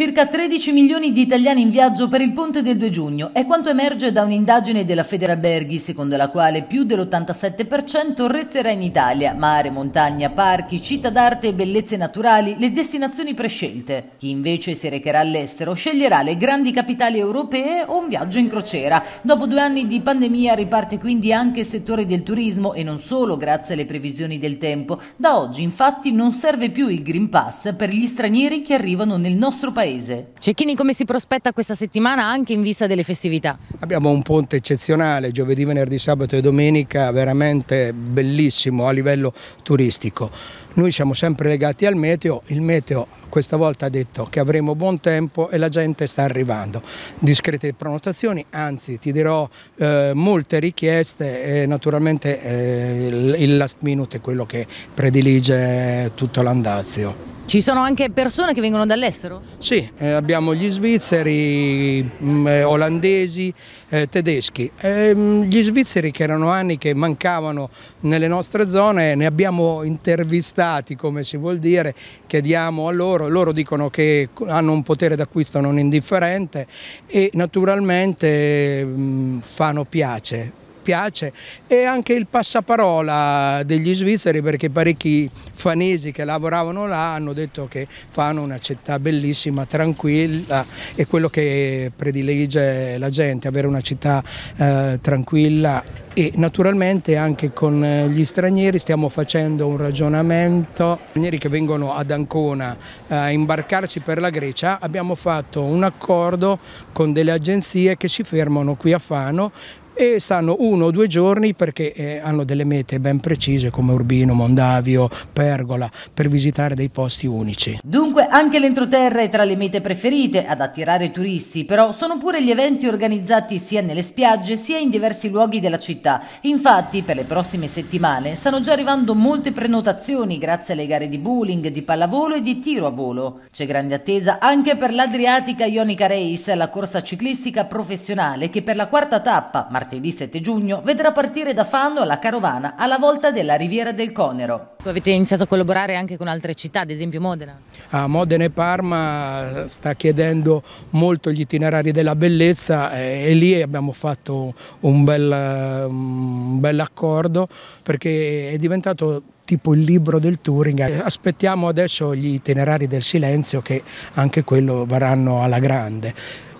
Circa 13 milioni di italiani in viaggio per il ponte del 2 giugno è quanto emerge da un'indagine della Federalberghi, secondo la quale più dell'87% resterà in Italia, mare, montagna, parchi, città d'arte e bellezze naturali, le destinazioni prescelte. Chi invece si recherà all'estero sceglierà le grandi capitali europee o un viaggio in crociera. Dopo due anni di pandemia riparte quindi anche il settore del turismo e non solo grazie alle previsioni del tempo. Da oggi infatti non serve più il Green Pass per gli stranieri che arrivano nel nostro paese paese. Cecchini, come si prospetta questa settimana anche in vista delle festività? Abbiamo un ponte eccezionale, giovedì, venerdì, sabato e domenica, veramente bellissimo a livello turistico. Noi siamo sempre legati al meteo, il meteo questa volta ha detto che avremo buon tempo e la gente sta arrivando. Discrete prenotazioni, anzi ti dirò eh, molte richieste e naturalmente eh, il last minute è quello che predilige tutto l'andazio. Ci sono anche persone che vengono dall'estero? Sì, eh, abbiamo gli svizzeri, mh, mm, eh, olandesi, eh, tedeschi. Eh, gli svizzeri che erano anni che mancavano nelle nostre zone, ne abbiamo intervistati come si vuol dire, chiediamo a loro, loro dicono che hanno un potere d'acquisto non indifferente e naturalmente mh, mm, fanno piace piace e anche il passaparola degli svizzeri perché parecchi fanesi che lavoravano là hanno detto che fanno una città bellissima, tranquilla e quello che predilige la gente, avere una città eh, tranquilla e naturalmente anche con eh, gli stranieri stiamo facendo un ragionamento, gli stranieri che vengono ad Ancona eh, a imbarcarci per la Grecia abbiamo fatto un accordo con delle agenzie che si fermano qui a Fano e stanno uno o due giorni perché eh, hanno delle mete ben precise come Urbino, Mondavio, Pergola per visitare dei posti unici. Dunque anche l'entroterra è tra le mete preferite ad attirare turisti, però sono pure gli eventi organizzati sia nelle spiagge sia in diversi luoghi della città. Infatti per le prossime settimane stanno già arrivando molte prenotazioni grazie alle gare di bowling, di pallavolo e di tiro a volo. C'è grande attesa anche per l'Adriatica Ionica Race, la corsa ciclistica professionale che per la quarta tappa, martedì martedì 7 giugno vedrà partire da Fanno la carovana alla volta della Riviera del Conero. Avete iniziato a collaborare anche con altre città, ad esempio Modena? A Modena e Parma sta chiedendo molto gli itinerari della bellezza eh, e, lì abbiamo fatto un bel, un bel accordo perché è diventato tipo il libro del touring. Aspettiamo adesso gli itinerari del silenzio che anche quello varranno alla grande.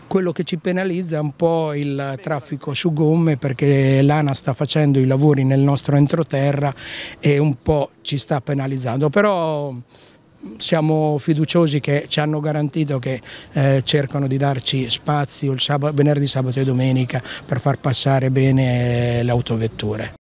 Quello che ci penalizza è un po' il traffico su gomme perché l'ANA sta facendo i lavori nel nostro entroterra e un po' ci sta penalizzando, però siamo fiduciosi che ci hanno garantito che eh, cercano di darci spazio il sabato, venerdì, sabato e domenica per far passare bene eh, le autovetture.